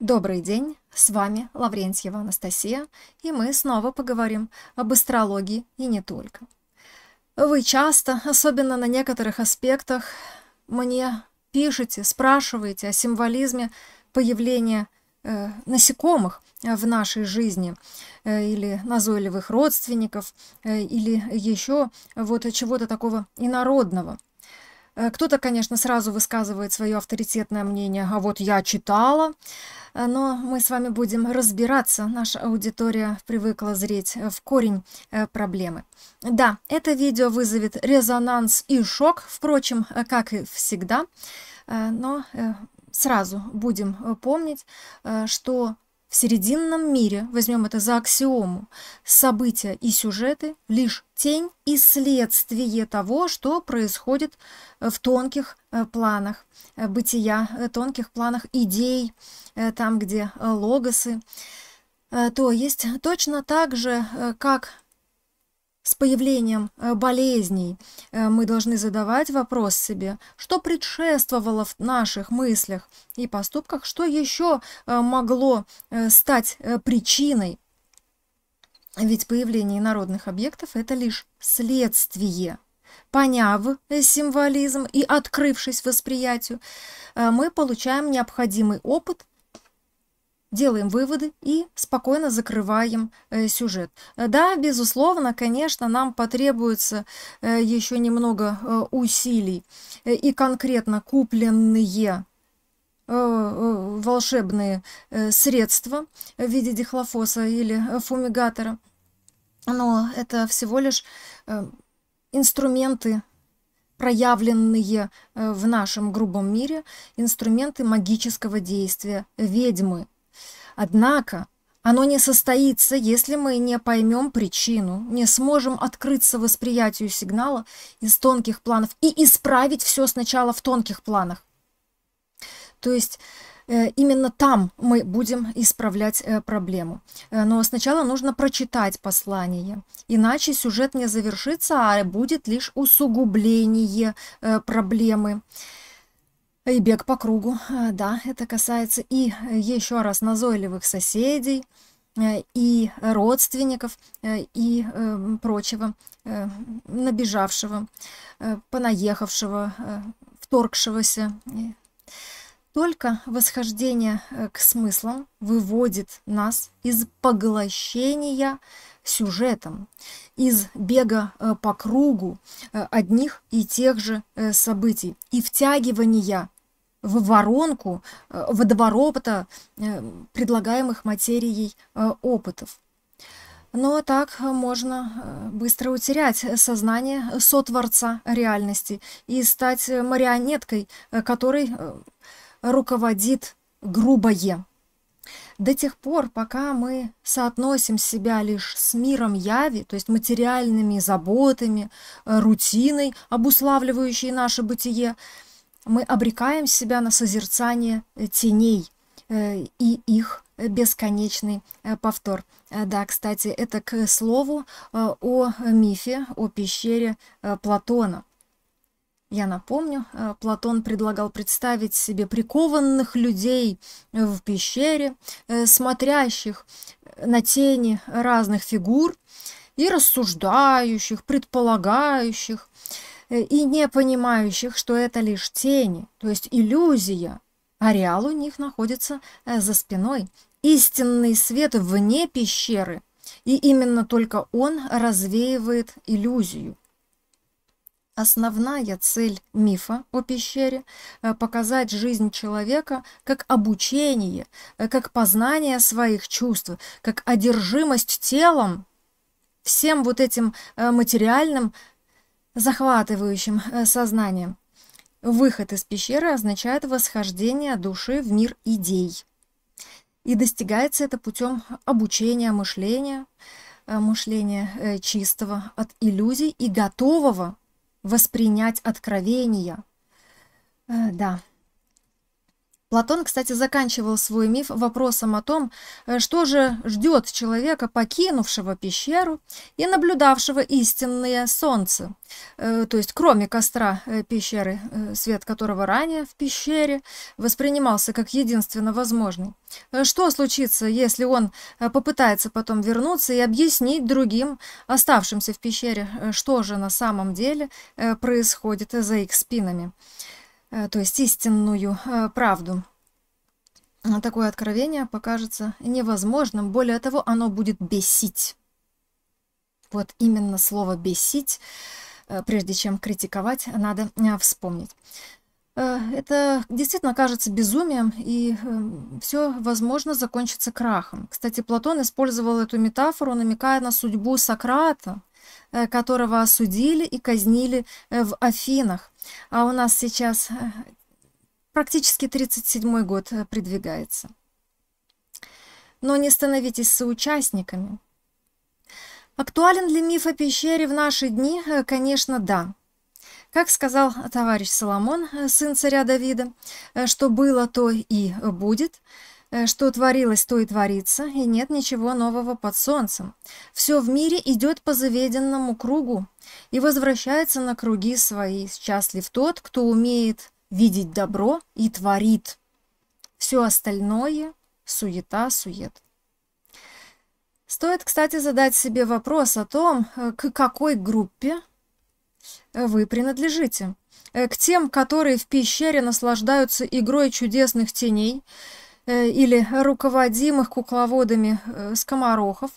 Добрый день, с вами Лаврентьева Анастасия, и мы снова поговорим об астрологии и не только. Вы часто, особенно на некоторых аспектах, мне пишете, спрашиваете о символизме появления э, насекомых э, в нашей жизни, э, или назойливых родственников, э, или еще вот чего-то такого инородного. Э, кто-то, конечно, сразу высказывает свое авторитетное мнение, а вот я читала, э, но мы с вами будем разбираться. Наша аудитория привыкла зреть э, в корень проблемы. Да, это видео вызовет резонанс и шок, впрочем, как и всегда, но сразу будем помнить, что в серединном мире, возьмем это за аксиому, события и сюжеты лишь тень и следствие того, что происходит э, в тонких э, планах э, бытия, тонких планах идей, там, где логосы. То есть точно так же, как с появлением болезней мы должны задавать вопрос себе, что предшествовало в наших мыслях и поступках, что еще могло стать причиной ведь появление народных объектов – это лишь следствие. Поняв символизм и открывшись восприятию, э, мы получаем необходимый опыт, делаем выводы и спокойно закрываем э, сюжет. Да, безусловно, конечно, нам потребуется э, еще немного усилий и конкретно купленные Э, э, волшебные э, средства в виде дихлофоса или фумигатора. Но это всего лишь инструменты, проявленные в нашем грубом мире, инструменты магического действия ведьмы. Однако оно не состоится, если мы не поймем причину, не сможем открыться восприятию сигнала из тонких планов и исправить все сначала в тонких планах. То есть э, именно там мы будем исправлять э, проблему. Э, но сначала нужно прочитать послание, иначе сюжет не завершится, а будет лишь усугубление проблемы. И бег по кругу, да, это касается и еще раз назойливых соседей, и родственников, и эм, прочего набежавшего, понаехавшего, вторгшегося только восхождение э, к смыслам выводит нас из поглощения сюжетом, из бега э, по кругу э, одних и тех же событий и втягивания в воронку водоворота предлагаемых материей опытов. Но так можно быстро утерять сознание сотворца реальности и стать марионеткой, которой руководит грубое. До тех пор, пока мы соотносим себя лишь с миром яви, то есть материальными заботами, э, рутиной, обуславливающей наше бытие, мы обрекаем себя на созерцание теней э, и их бесконечный э, повтор. Да, кстати, это к слову о мифе о пещере Платона – я напомню, э, Платон предлагал представить себе прикованных людей э, в пещере, э, смотрящих на тени разных фигур и рассуждающих, предполагающих и не понимающих, что это лишь тени, то есть иллюзия. Ареал у них находится за спиной. Истинный свет вне пещеры, и именно только он развеивает иллюзию. Основная цель мифа о пещере э, – показать жизнь человека как обучение, э, как познание своих чувств, как одержимость телом, всем вот этим э, материальным, захватывающим сознанием. Выход из пещеры означает восхождение души в мир идей. И достигается это путем обучения мышления, мышления чистого от иллюзий и готового воспринять откровения. Э, да, Платон, кстати, заканчивал свой миф вопросом о том, э, что же ждет человека, покинувшего пещеру и наблюдавшего истинное солнце, э, то есть кроме костра э, пещеры, свет которого ранее в пещере воспринимался как единственно возможный. Что случится, если он попытается потом вернуться и объяснить другим, оставшимся в пещере, что же на самом деле происходит за их спинами? Э, то есть истинную э, правду. Такое откровение покажется невозможным, более того, оно будет бесить. Вот именно слово «бесить», э, прежде чем критиковать, надо вспомнить. Это действительно кажется безумием, и все, возможно, закончится крахом. Кстати, Платон использовал эту метафору, намекая на судьбу Сократа – Э, которого осудили и казнили э, в Афинах. А у нас сейчас э, практически 37 год придвигается. Но не становитесь соучастниками. Актуален ли миф о пещере в наши дни? Конечно, да. Как сказал товарищ Соломон, сын царя Давида, что было, то и будет – Э, что творилось, то и творится, и нет ничего нового под солнцем. Все в мире идет по заведенному кругу и возвращается на круги свои. Счастлив тот, кто умеет видеть добро и творит. Все остальное – суета, сует. Стоит, кстати, задать себе вопрос о том, э, к какой группе э, вы принадлежите. К тем, которые в пещере наслаждаются игрой чудесных теней – Э, или руководимых кукловодами э, скоморохов,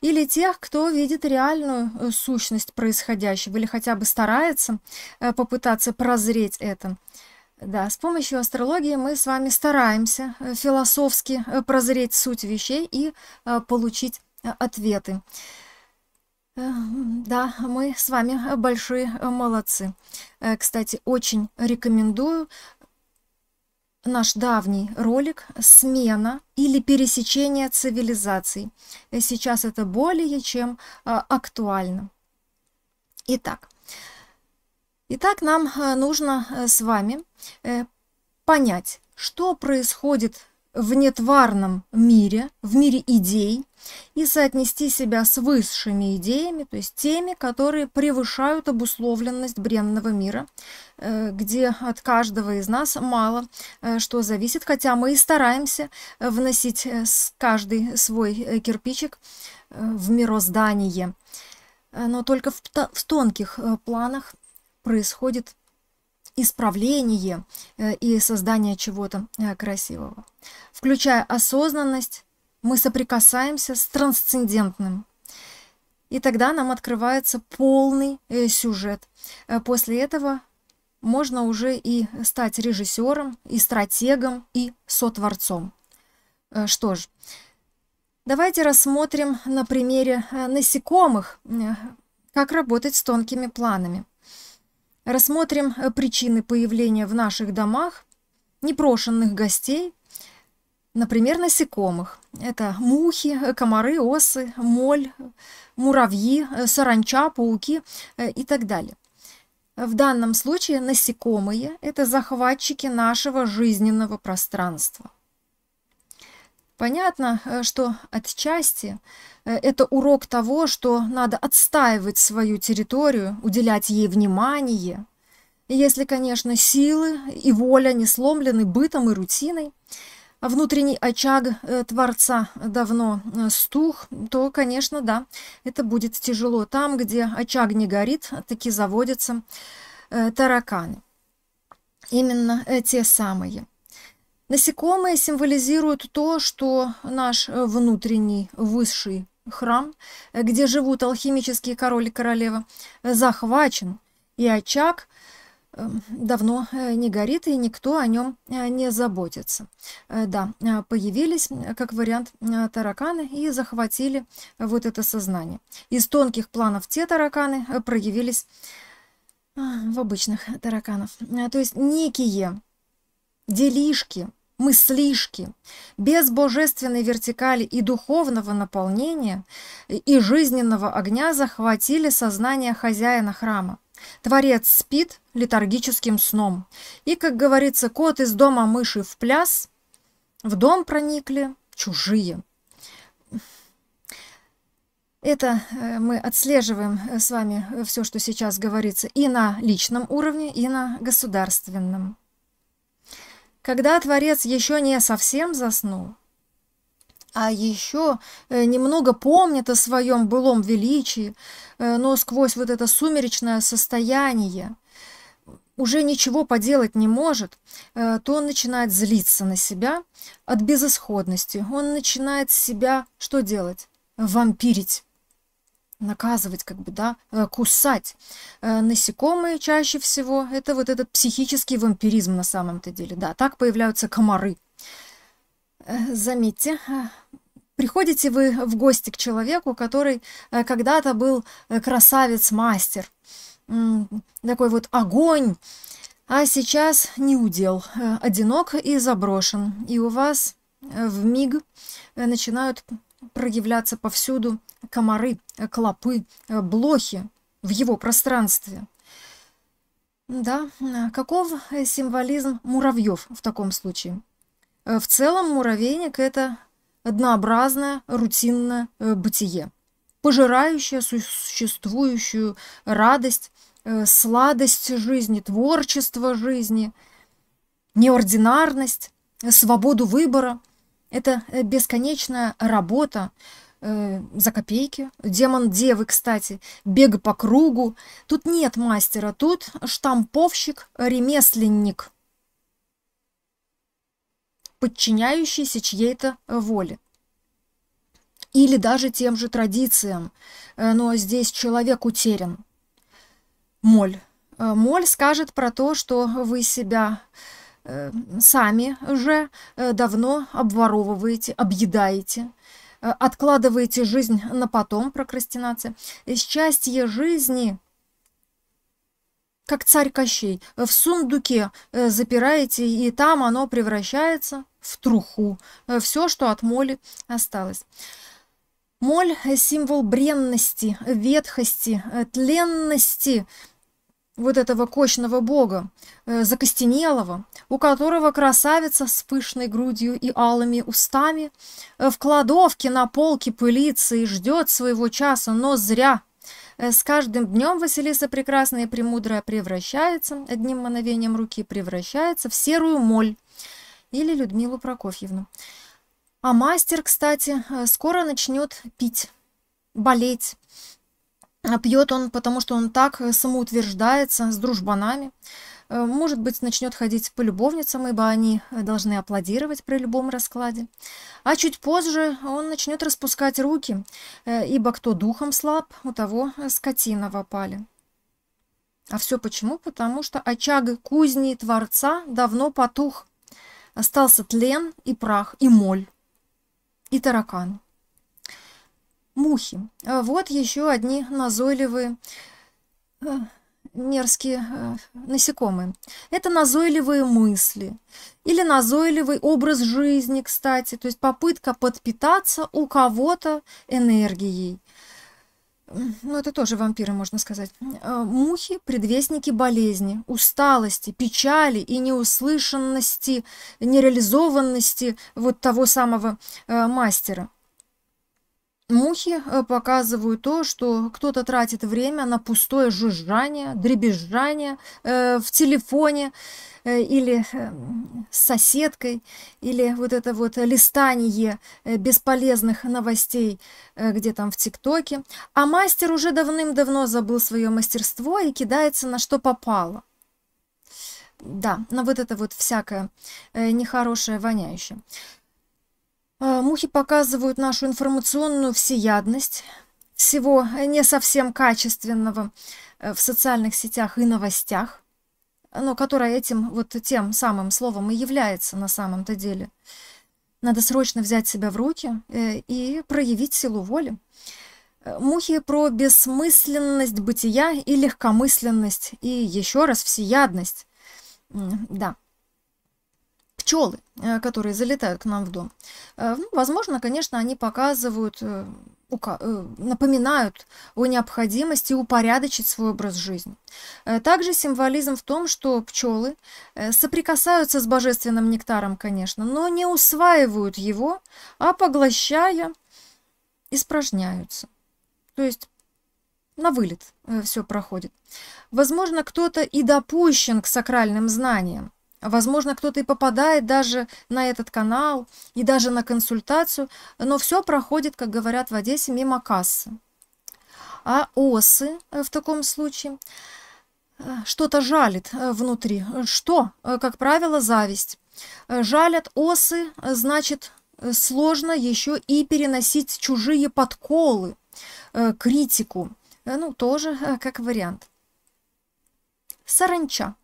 или тех, кто видит реальную э, сущность происходящего, или хотя бы старается попытаться прозреть это. Да, с помощью астрологии мы с вами стараемся философски прозреть суть вещей и получить ответы. Да, мы с вами большие молодцы. Кстати, очень рекомендую наш давний ролик «Смена или пересечение цивилизаций». Сейчас это более чем а, актуально. Итак, Итак, нам а, нужно а, с вами э, понять, что происходит в нетварном мире, в мире идей, и соотнести себя с высшими идеями, то есть теми, которые превышают обусловленность бренного мира, э, где от каждого из нас мало э, что зависит, хотя мы и стараемся э, вносить каждый свой кирпичик в мироздание, но только в тонких планах происходит исправление э, и создание чего-то э, красивого. Включая осознанность, мы соприкасаемся с трансцендентным. И тогда нам открывается полный э, сюжет. После этого можно уже и стать режиссером, и стратегом, и сотворцом. Что ж, давайте рассмотрим на примере насекомых, как работать с тонкими планами рассмотрим э, причины появления в наших домах непрошенных гостей, например, насекомых. Это мухи, э, комары, осы, моль, муравьи, э, саранча, пауки и так далее. В данном случае насекомые – это захватчики нашего жизненного пространства. Понятно, э, что отчасти э, это урок того, что надо отстаивать свою территорию, уделять ей внимание, если, конечно, силы и воля не сломлены бытом и рутиной, а внутренний очаг э, Творца давно стух, то, конечно, да, это будет тяжело. Там, где очаг не горит, таки заводятся тараканы. Именно те самые – Насекомые символизируют то, что наш э, внутренний высший храм, э, где живут алхимические король и королева, э, захвачен, и очаг давно не горит, и никто о нем не заботится. Да, появились, как вариант, тараканы и захватили вот это сознание. Из тонких планов те тараканы проявились в обычных тараканов. То есть некие делишки, мы слишком без божественной вертикали и духовного наполнения и жизненного огня захватили сознание хозяина храма. Творец спит летаргическим сном. И, как говорится, кот из дома мыши в пляс, в дом проникли чужие. Это э, мы отслеживаем э, с вами э, все, что сейчас говорится и на личном уровне, и на государственном когда Творец еще не совсем заснул, а еще э, немного помнит о своем былом величии, э, но сквозь вот это сумеречное состояние уже ничего поделать не может, э, то он начинает злиться на себя от безысходности. Он начинает себя что делать? Вампирить наказывать, как бы, да, э, кусать. Э, насекомые чаще всего – это вот этот психический вампиризм на самом-то деле, да, так появляются комары. Э, заметьте, а, приходите вы в гости к человеку, который когда-то был красавец-мастер, такой вот огонь, а сейчас не удел, одинок и заброшен, и у вас в миг начинают проявляться повсюду комары, клопы, э, блохи в его пространстве. Да, каков э, символизм муравьев в таком случае? Э, в целом муравейник – это однообразное рутинное бытие, пожирающее существующую радость, сладость жизни, творчество жизни, неординарность, свободу выбора – это э, бесконечная работа э, за копейки. Демон Девы, кстати, бег по кругу. Тут нет мастера, тут штамповщик, ремесленник, подчиняющийся чьей-то э, воле или даже тем же традициям. Э, но здесь человек утерян. Моль. Моль скажет про то, что вы себя Э, сами уже э, давно обворовываете, объедаете, э, откладываете жизнь на потом, прокрастинация. Счастье жизни, как царь Кощей, в сундуке запираете, и там оно превращается в труху. Все, что от моли осталось. Моль – символ бренности, ветхости, тленности – вот этого кочного бога, э, закостенелого, у которого красавица с пышной грудью и алыми устами э, в кладовке на полке пылится и ждет своего часа, но зря. Э, с каждым днем Василиса Прекрасная и Премудрая превращается, одним мановением руки превращается в серую моль или Людмилу Прокофьевну. А мастер, кстати, э, скоро начнет пить, болеть, а пьет он, потому что он так э, самоутверждается с дружбанами. Э, может быть, начнет ходить по любовницам, ибо они э, должны аплодировать при любом раскладе. А чуть позже он начнет распускать руки, ибо кто духом слаб, у того скотина в А все почему? Потому что очаг кузни Творца давно потух. Остался тлен и прах, и моль, и таракан мухи. А вот еще одни назойливые э, мерзкие э, насекомые. Это назойливые мысли или назойливый образ жизни, кстати, то есть попытка подпитаться у кого-то энергией. Ну, это тоже вампиры, можно сказать. Э, мухи – предвестники болезни, усталости, печали и неуслышанности, нереализованности вот того самого мастера – Мухи э, показывают то, что кто-то тратит время на пустое жужжание, дребезжание э, в телефоне э, или э, с соседкой, или вот это вот листание э, бесполезных новостей, э, где там в ТикТоке. А мастер уже давным-давно забыл свое мастерство и кидается на что попало. Да, на вот это вот всякое э, нехорошее, воняющее. А, мухи показывают нашу информационную всеядность, всего э, не совсем качественного э, в социальных сетях и новостях, но которая этим вот тем самым словом и является на самом-то деле. Надо срочно взять себя в руки э, и проявить силу воли. Мухи про бессмысленность бытия и легкомысленность, и еще раз всеядность. Да пчелы, э, которые залетают к нам в дом. Э, ну, возможно, конечно, они показывают, э, напоминают о необходимости упорядочить свой образ жизни. Также символизм в том, что пчелы соприкасаются с божественным нектаром, конечно, но не усваивают его, а поглощая, испражняются. То есть на вылет все проходит. Возможно, кто-то и допущен к сакральным знаниям, Возможно, кто-то и попадает даже на этот канал и даже на консультацию, но все проходит, как говорят в Одессе, мимо кассы. А осы э, в таком случае э, что-то жалит э, внутри. Что? Как правило, зависть. Жалят осы, значит, сложно еще и переносить чужие подколы, критику. Ну, тоже как вариант. Саранча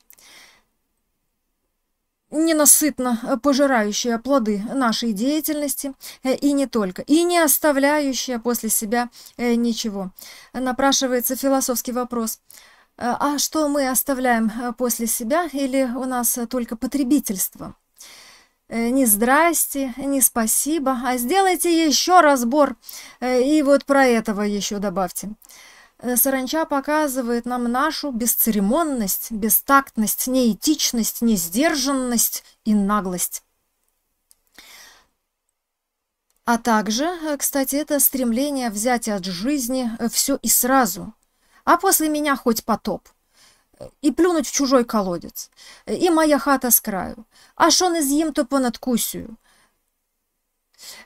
ненасытно э, пожирающая плоды нашей деятельности э, и не только, и не оставляющая после себя э, ничего. Напрашивается философский вопрос. А что мы оставляем после себя или у нас только потребительство? не здрасте, не спасибо, а сделайте еще разбор. И вот про этого еще добавьте. Э, саранча показывает нам нашу бесцеремонность, бестактность, неэтичность, несдержанность и наглость. А также, э, кстати, это стремление взять от жизни э, все и сразу, а после меня хоть потоп. И плюнуть в чужой колодец, и моя хата с краю, а шон из'їм то понад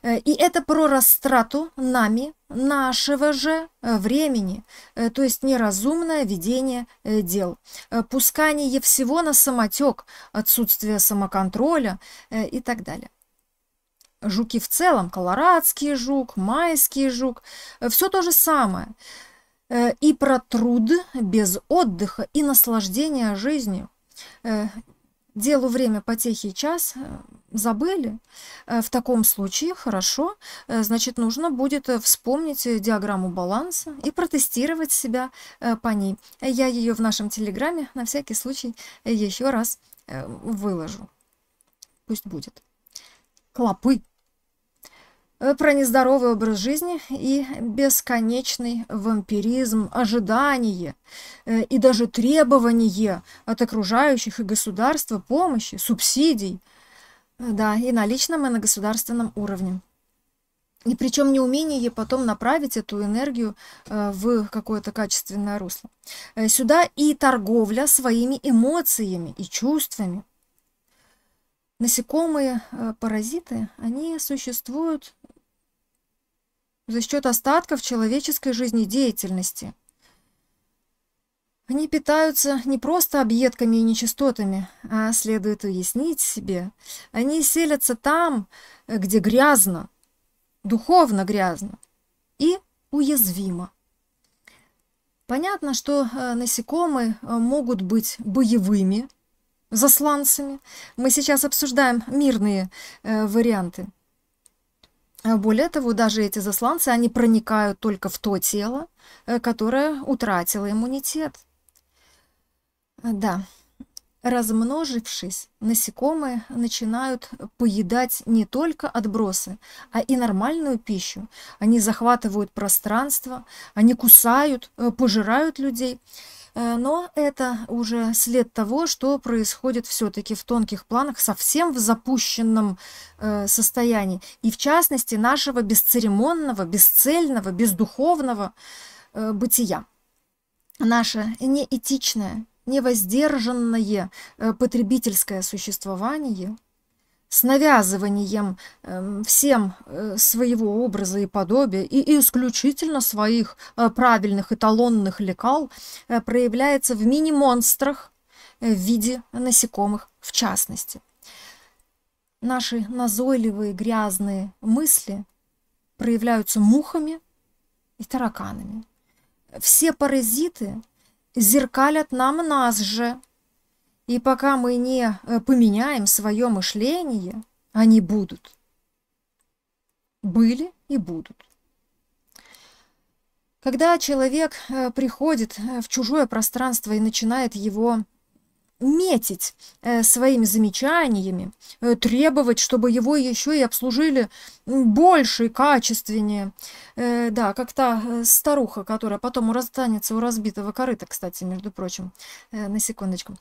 И это про растрату нами нашего же э, времени, э, то есть неразумное ведение э, дел, пускание всего на самотек, отсутствие самоконтроля и так далее. Жуки в целом, колорадский жук, майский жук, все то же самое. И про труд без отдыха и наслаждения жизнью. Делу время потехи час, забыли. Э, в таком случае, хорошо, э, значит, нужно будет э, вспомнить диаграмму баланса и протестировать себя по ней. Я ее в нашем телеграме на всякий случай еще раз выложу. Пусть будет. Клопы про нездоровый образ жизни и бесконечный вампиризм, ожидание и даже требование от окружающих и государства помощи, субсидий – ну да, и на личном, и на государственном уровне. И причем неумение потом направить эту энергию э, в какое-то качественное русло. Э, сюда и торговля своими эмоциями и чувствами. Насекомые э, паразиты, они существуют за счет остатков человеческой жизнедеятельности – они питаются не просто объедками и нечистотами, а, следует уяснить себе, они селятся там, э, где грязно, духовно грязно и уязвимо. Понятно, что э, насекомые э, могут быть боевыми засланцами. Мы сейчас обсуждаем мирные варианты. А более того, даже эти засланцы, они проникают только в то тело, которое утратило иммунитет. А, да. Размножившись, насекомые начинают поедать не только отбросы, а и нормальную пищу. Они захватывают пространство, они кусают, э, пожирают людей. Э, но это уже след того, что происходит все-таки в тонких планах, совсем в запущенном э, состоянии. И в частности нашего бесцеремонного, бесцельного, бездуховного бытия. Наше неэтичное, невоздержанное э, потребительское существование с навязыванием эм, всем э, своего образа и подобия и исключительно своих э, правильных эталонных лекал проявляется в мини-монстрах в виде насекомых в частности. Наши назойливые грязные мысли проявляются мухами и тараканами. Все паразиты – зеркалят нам нас же. И пока мы не э, поменяем свое мышление, они будут. Были и будут. Когда человек э, приходит э, в чужое пространство и начинает его метить э, своими замечаниями, э, требовать, чтобы его еще и обслужили больше и качественнее. Э, да, как та э, старуха, которая потом расстанется у разбитого корыта, кстати, между прочим, э, на секундочку.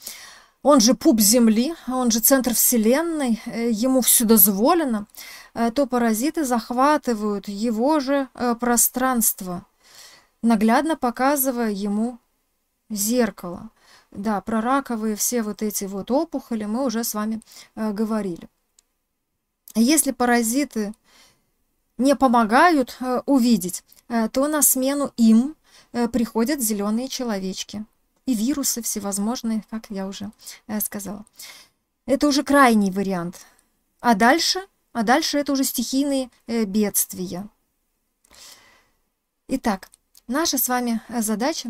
Он же пуп Земли, он же центр Вселенной, э, ему все дозволено, э, то паразиты захватывают его же пространство, наглядно показывая ему зеркало. Да, про раковые все вот эти вот опухоли мы уже с вами э, говорили. Если паразиты не помогают э, увидеть, э, то на смену им э, приходят зеленые человечки и вирусы всевозможные, как я уже э, сказала. Это уже крайний вариант. А дальше, а дальше это уже стихийные э, бедствия. Итак, наша с вами э, задача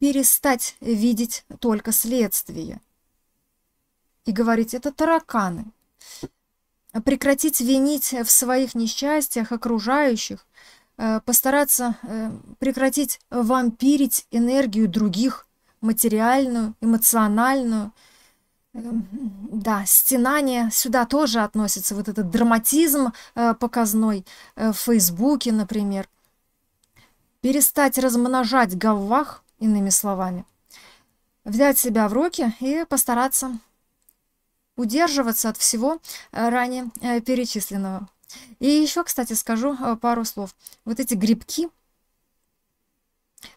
перестать видеть только следствие и говорить «это тараканы», прекратить винить в своих несчастьях окружающих, э, постараться э, прекратить вампирить энергию других, материальную, эмоциональную. Эм, да, стенание сюда тоже относится, вот этот драматизм э, показной в Фейсбуке, например. Перестать размножать гавах, иными словами. Взять себя в руки и постараться удерживаться от всего э, ранее э, перечисленного. И еще, кстати, скажу э, пару слов. Вот эти грибки,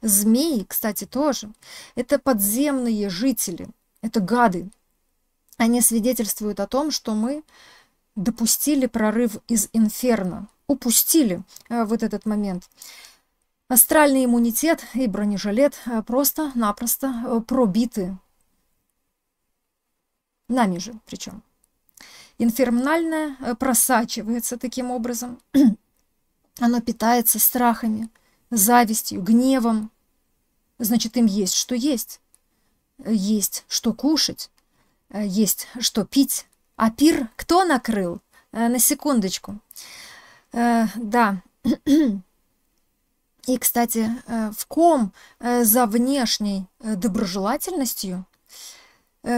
змеи, кстати, тоже, это подземные жители, это гады. Они свидетельствуют о том, что мы допустили прорыв из инферно, упустили вот этот момент. Астральный иммунитет и бронежилет э, просто-напросто э, пробиты. Нами же причем. Инфернальное э, просачивается таким образом. Оно питается страхами, завистью, гневом. Значит, им есть что есть, есть что кушать, есть что пить. А пир кто накрыл? На секундочку. Да. И, кстати, э, в ком э, за внешней э, доброжелательностью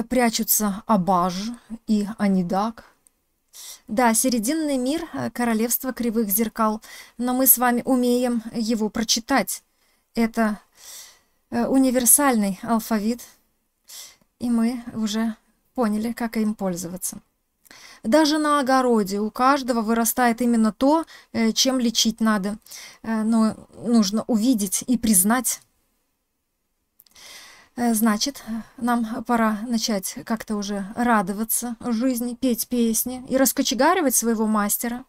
прячутся Абаж и Анидак. Да, серединный мир – королевство кривых зеркал, но мы с вами умеем его прочитать. Это универсальный алфавит, и мы уже поняли, как им пользоваться. Даже на огороде у каждого вырастает именно то, э, чем лечить надо. Э, но нужно увидеть и признать. Э, значит, нам пора начать как-то уже радоваться жизни, петь песни и раскочегаривать своего мастера.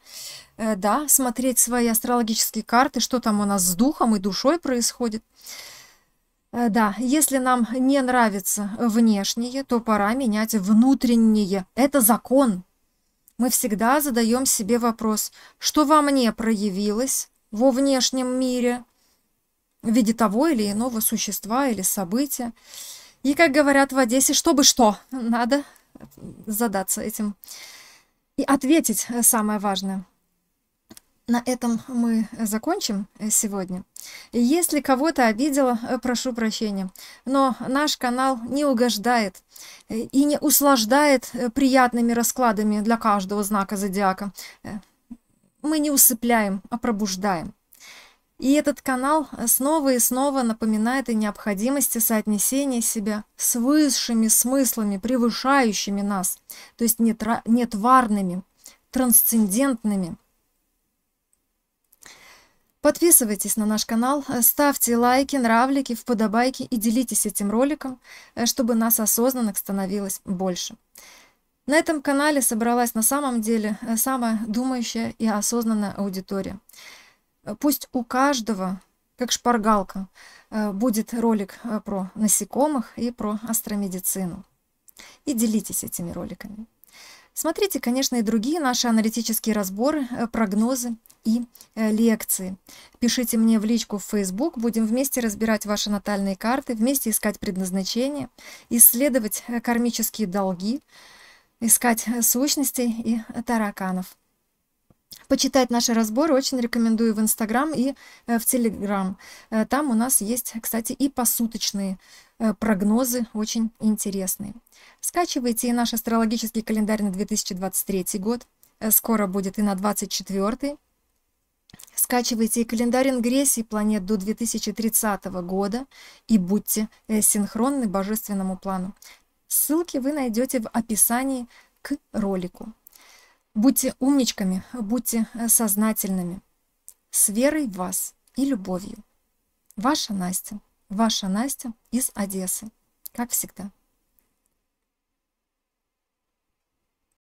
Да, смотреть свои астрологические карты, что там у нас с духом и душой происходит. Да, если нам не нравится внешнее, то пора менять внутреннее. Это закон мы всегда задаем себе вопрос, что во мне проявилось во внешнем мире в виде того или иного существа или события. И, как говорят в Одессе, чтобы что, надо задаться этим и ответить самое важное на этом мы закончим э, сегодня. Если кого-то обидела, э, прошу прощения. Но наш канал не угождает э, и не услаждает приятными раскладами для каждого знака зодиака. Мы не усыпляем, а пробуждаем. И этот канал снова и снова напоминает о необходимости соотнесения себя с высшими смыслами, превышающими нас, то есть нетварными, трансцендентными – Подписывайтесь на наш канал, э, ставьте лайки, нравлики, вподобайки и делитесь этим роликом, э, чтобы нас осознанных становилось больше. На этом канале собралась на самом деле э, самая думающая и осознанная аудитория. Пусть у каждого, как шпаргалка, будет ролик про насекомых и про астромедицину. И делитесь этими роликами. Смотрите, конечно, и другие наши аналитические разборы, э, прогнозы и э, лекции. Пишите мне в личку в Facebook, будем вместе разбирать ваши натальные карты, вместе искать предназначение, исследовать э, кармические долги, искать сущностей и тараканов почитать наши разборы очень рекомендую в Инстаграм и э, в Телеграм. Э, там у нас есть, кстати, и посуточные э, прогнозы, очень интересные. Скачивайте и наш астрологический календарь на 2023 год. Скоро будет и на 2024. Скачивайте и календарь ингрессий планет до 2030 года и будьте синхронны божественному плану. Ссылки вы найдете в описании к ролику. Будьте умничками, будьте э, сознательными. С верой в вас и любовью. Ваша Настя. Ваша Настя из Одессы. Как всегда.